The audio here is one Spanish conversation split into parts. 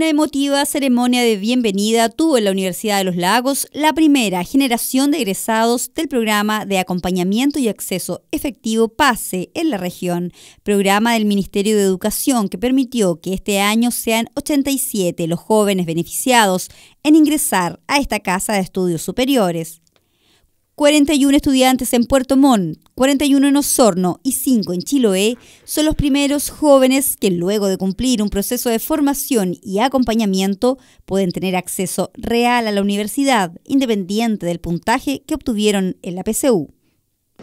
una emotiva ceremonia de bienvenida tuvo en la Universidad de los Lagos la primera generación de egresados del programa de acompañamiento y acceso efectivo PASE en la región, programa del Ministerio de Educación que permitió que este año sean 87 los jóvenes beneficiados en ingresar a esta casa de estudios superiores. 41 estudiantes en Puerto Montt, 41 en Osorno y 5 en Chiloé son los primeros jóvenes que luego de cumplir un proceso de formación y acompañamiento pueden tener acceso real a la universidad, independiente del puntaje que obtuvieron en la PCU.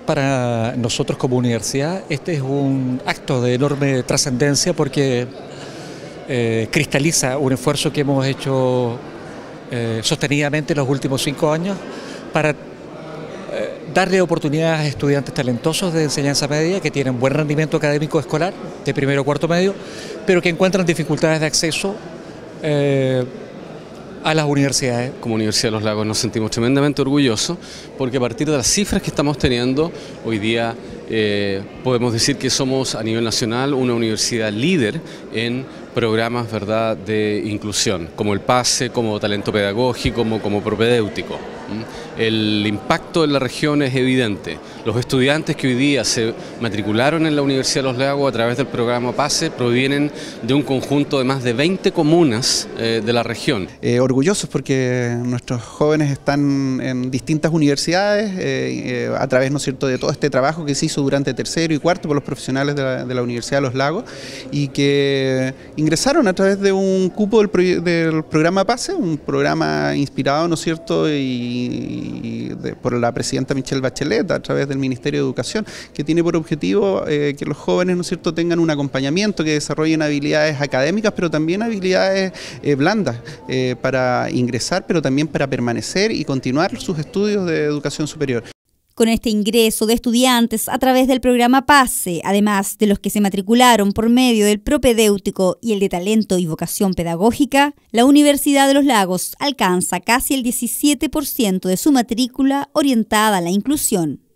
Para nosotros como universidad este es un acto de enorme trascendencia porque eh, cristaliza un esfuerzo que hemos hecho eh, sostenidamente sostenidamente los últimos cinco años para darle oportunidades a estudiantes talentosos de enseñanza media que tienen buen rendimiento académico escolar de primero o cuarto medio, pero que encuentran dificultades de acceso eh, a las universidades. Como Universidad de los Lagos nos sentimos tremendamente orgullosos porque a partir de las cifras que estamos teniendo hoy día eh, podemos decir que somos a nivel nacional una universidad líder en programas ¿verdad? de inclusión, como el PASE, como talento pedagógico, como, como propedéutico. Mm. El impacto en la región es evidente. Los estudiantes que hoy día se matricularon en la Universidad de Los Lagos a través del programa PASE provienen de un conjunto de más de 20 comunas eh, de la región. Eh, orgullosos porque nuestros jóvenes están en distintas universidades eh, a través ¿no cierto? de todo este trabajo que se hizo durante tercero y cuarto por los profesionales de la, Universidad de Los Lagos y que ingresaron a través de un cupo del, del programa PASE, un programa inspirado ¿no cierto? y por la presidenta Michelle Bachelet a través del Ministerio de Educación, que tiene por objetivo eh, que los jóvenes ¿no cierto? tengan un acompañamiento, que desarrollen habilidades académicas, pero también habilidades eh, blandas eh, para ingresar, pero también para permanecer y continuar sus estudios de educación superior con este ingreso de estudiantes a través del programa PASE, además de los que se matricularon por medio del propedéutico y el de talento y vocación pedagógica, la Universidad de los Lagos alcanza casi el 17% de su matrícula orientada a la inclusión.